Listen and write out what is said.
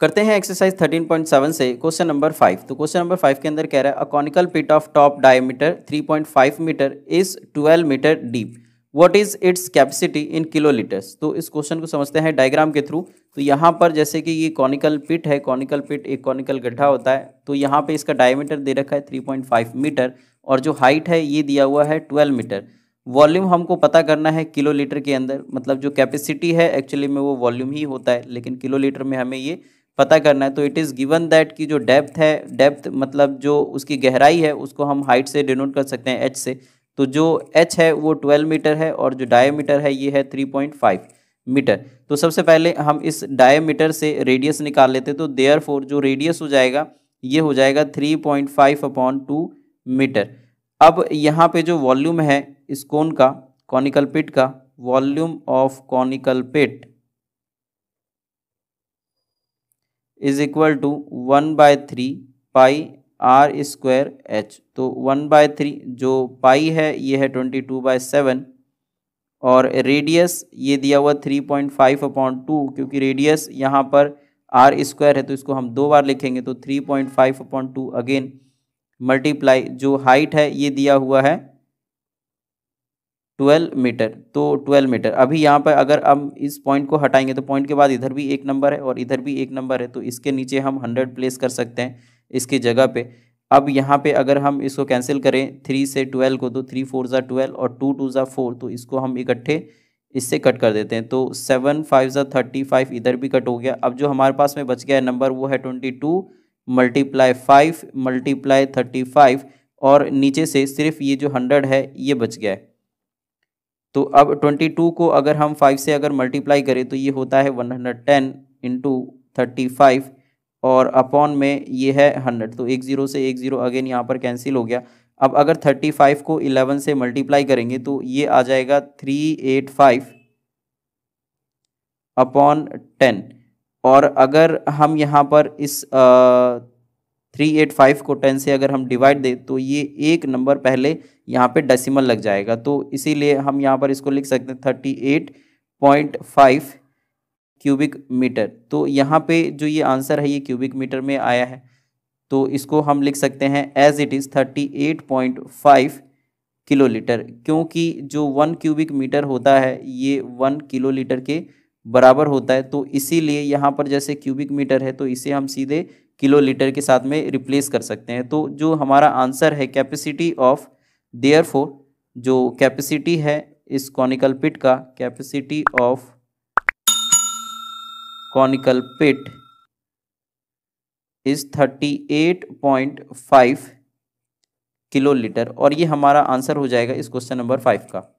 करते हैं एक्सरसाइज 13.7 से क्वेश्चन नंबर फाइव तो क्वेश्चन नंबर फाइव के अंदर कह रहा है a conical pit of top diameter 3.5 metre is 12 metre deep what is its capacity in kilolitres तो इस क्वेश्चन को समझते हैं डायग्राम के थ्रू तो यहाँ पर जैसे कि ये कॉनिकल पिट है कॉनिकल पिट एक कॉनिकल गड्ढा होता है तो यहाँ पर इसका डायमीटर दे रखा है थ्री मीटर और जो हाइट है ये दिया हुआ है ट्वेल्व मीटर वॉल्यूम हमको पता करना है किलो लीटर के अंदर मतलब जो कैपेसिटी है एक्चुअली में वो वॉल्यूम ही होता है लेकिन किलो लीटर में हमें ये पता करना है तो इट इज़ गिवन दैट की जो डेप्थ है डेप्थ मतलब जो उसकी गहराई है उसको हम हाइट से डिनोट कर सकते हैं एच से तो जो एच है वो ट्वेल्व मीटर है और जो डायमीटर है ये है थ्री पॉइंट फाइव मीटर तो सबसे पहले हम इस डायमीटर से रेडियस निकाल लेते तो देयर फोर जो रेडियस हो जाएगा ये हो जाएगा three point five upon two metre अब यहाँ पे जो वॉल्यूम है इस कोन का कॉनिकल पिट का volume of conical pit is equal to one by three pi r square h तो वन बाय थ्री जो पाई है ये है ट्वेंटी टू बाय सेवन और रेडियस ये दिया हुआ three point five upon two क्योंकि रेडियस यहाँ पर आर स्क्वायर है तो इसको हम दो बार लिखेंगे तो three point five upon two again multiply जो हाइट है ये दिया हुआ है ट्वेल्व मीटर तो ट्वेल्व मीटर अभी यहाँ पर अगर हम इस पॉइंट को हटाएंगे तो पॉइंट के बाद इधर भी एक नंबर है और इधर भी एक नंबर है तो इसके नीचे हम हंड्रेड प्लेस कर सकते हैं इसकी जगह पे अब यहाँ पे अगर हम इसको कैंसिल करें थ्री से ट्वेल्व को तो थ्री फोर ज़ा ट्वेल्व और टू टू ज़ा फोर तो इसको हम इकट्ठे इससे कट कर देते हैं तो सेवन फाइव ज़ा थर्टी फाइव इधर भी कट हो गया अब जो हमारे पास में बच गया है नंबर वो है twenty two multiply five multiply thirty five और नीचे से सिर्फ ये जो हंड्रेड है ये बच गया है तो अब 22 को अगर हम 5 से अगर मल्टीप्लाई करें तो ये होता है 110 हंड्रेड टेन इंटू और अपॉन में ये है 100 तो एक ज़ीरो से एक ज़ीरो अगेन यहाँ पर कैंसिल हो गया अब अगर 35 को 11 से मल्टीप्लाई करेंगे तो ये आ जाएगा 385 अपॉन टेन और अगर हम यहाँ पर इस आ, थ्री एट फाइव को टेन से अगर हम डिवाइड दें तो ये एक नंबर पहले यहाँ पे डेसिमल लग जाएगा तो इसीलिए हम यहाँ पर इसको लिख सकते हैं thirty eight point five cubic metre तो यहाँ पे जो ये आंसर है ये क्यूबिक मीटर में आया है तो इसको हम लिख सकते हैं as it is thirty eight point five kilolitre क्योंकि जो वन क्यूबिक मीटर होता है ये वन किलो लीटर के बराबर होता है तो इसीलिए यहाँ पर जैसे क्यूबिक मीटर है तो इसे हम सीधे किलो लीटर के साथ में रिप्लेस कर सकते हैं तो जो हमारा आंसर है कैपेसिटी ऑफ देयर जो कैपेसिटी है इस कॉनिकल पिट का capacity of conical pit is 38.5 kilolitre और ये हमारा आंसर हो जाएगा इस क्वेश्चन नंबर फाइव का